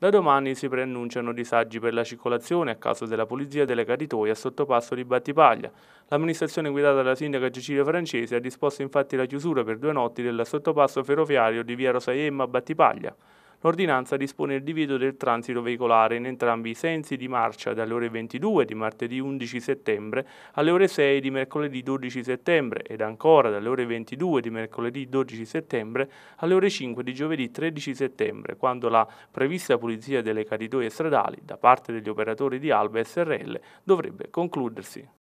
Da domani si preannunciano disagi per la circolazione a causa della pulizia delle caditoie a sottopasso di Battipaglia. L'amministrazione guidata dalla sindaca Cecilia Francese ha disposto infatti la chiusura per due notti del sottopasso ferroviario di via Rosaiemma a Battipaglia. L'ordinanza dispone il divieto del transito veicolare in entrambi i sensi di marcia dalle ore 22 di martedì 11 settembre alle ore 6 di mercoledì 12 settembre ed ancora dalle ore 22 di mercoledì 12 settembre alle ore 5 di giovedì 13 settembre, quando la prevista pulizia delle caditoie stradali da parte degli operatori di Alba SRL dovrebbe concludersi.